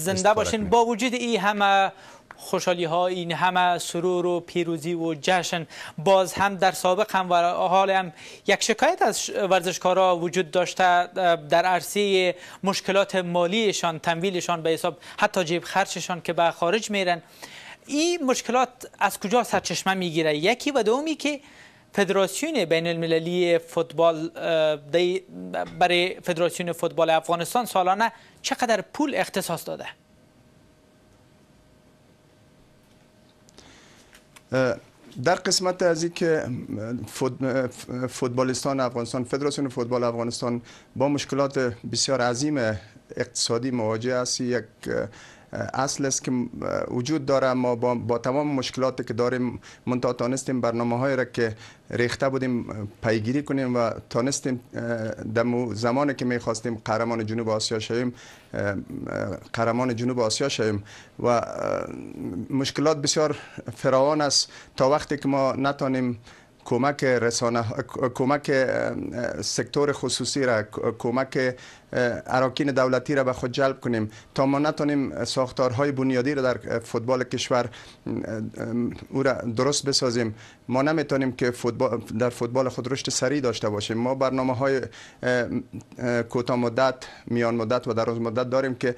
زنده باشین با وجود این همه خوشحالی ها این همه سرور و پیروزی و جشن باز هم در سابق هم و حال هم یک شکایت از ورزشکارا وجود داشته در عرصه مشکلات مالیشان تمویلشان به حساب حتی جیب خرچشان که به خارج میرن این مشکلات از کجا سرچشمه میگیره یکی و دومی که فدراسیون بین المللی فوتبال برای فدراسیون فوتبال افغانستان سالانه چقدر پول اختصاص داده؟ در قسمت از که فوتبالستان افغانستان فدراسیون فوتبال افغانستان با مشکلات بسیار عظیم اقتصادی مواجه است یک اصل است که وجود داره ما با, تمام مشکلاتی که داریم منتها تانستیم برنامه های را که ریخته بودیم پیگیری کنیم و تانستیم در زمانی که میخواستیم قهرمان جنوب آسیا شویم قهرمان جنوب آسیا شویم و مشکلات بسیار فراوان است تا وقتی که ما نتانیم کمک رسانه کمک سکتور خصوصی را کمک اراکین دولتی را به خود جلب کنیم تا ما نتونیم ساختارهای بنیادی را در فوتبال کشور او را درست بسازیم ما نمیتونیم که فوتبال در فوتبال خود رشد سریع داشته باشیم ما برنامه های کوتاه مدت میان مدت و دراز مدت داریم که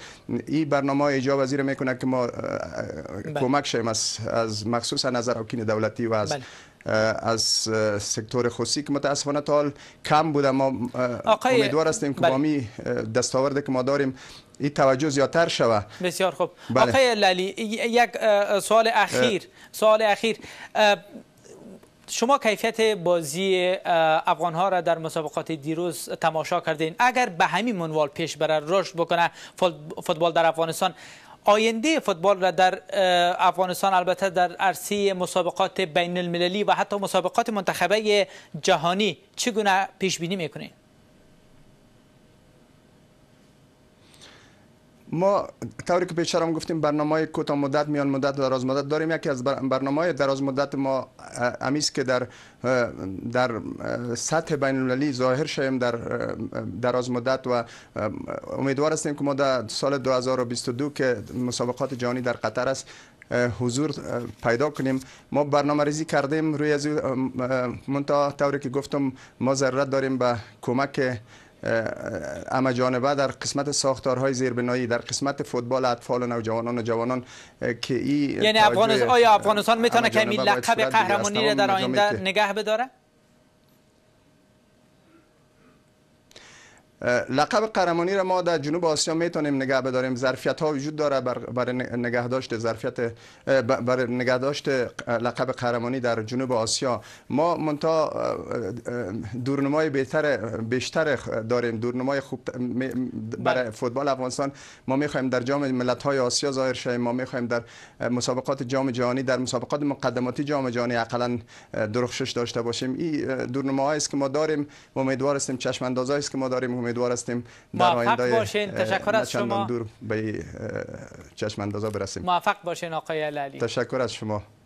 این برنامه های ایجاب وزیر میکنه که ما بله. کمک شیم از, مخصوص مخصوصا از دولتی و از بله. از سکتور خصوصی که متاسفانه تال کم بوده ما امیدوار هستیم که بامی بله. دستاورد که ما داریم این توجه زیادتر شوه بسیار خوب بله. آقای لالی یک سوال اخیر سوال اخیر شما کیفیت بازی افغان ها را در مسابقات دیروز تماشا کردین اگر به همین منوال پیش بره رشد بکنه فوتبال در افغانستان آینده فوتبال را در افغانستان البته در عرصه مسابقات بین المللی و حتی مسابقات منتخبه جهانی چگونه پیش بینی میکنید ما طوری که پیشتر هم گفتیم برنامه های کوتاه مدت میان مدت و دراز مدت داریم یکی از برنامه های دراز مدت ما امیز که در در سطح بین المللی ظاهر شیم در دراز مدت و امیدوار هستیم که ما در سال 2022 که مسابقات جهانی در قطر است حضور پیدا کنیم ما برنامه ریزی کردیم روی از منطقه طوری که گفتم ما ضرورت داریم به کمک اما جانبه در قسمت ساختارهای زیربنایی در قسمت فوتبال اطفال و نوجوانان و جوانان که این یعنی افغانستان آیا افغانستان میتونه که این لقب قهرمانی را در آینده نگه بداره لقب قهرمانی را ما در جنوب آسیا میتونیم نگه بداریم ظرفیت ها وجود داره برای نگهداشت ظرفیت برای داشت لقب قرمانی در جنوب آسیا ما منتا دورنمای بهتر بیشتر داریم دورنمای خوب برای بله. فوتبال افغانستان ما میخوایم در جام ملت های آسیا ظاهر شویم ما میخوایم در مسابقات جام جهانی در مسابقات مقدماتی جام جهانی حداقل درخشش داشته باشیم این دورنماهایی است که ما داریم امیدوار هستیم چشم است که ما داریم امیدوار هستیم در آینده باشین تشکر از شما دور به چشم اندازا برسیم موفق باشین آقای علی تشکر از شما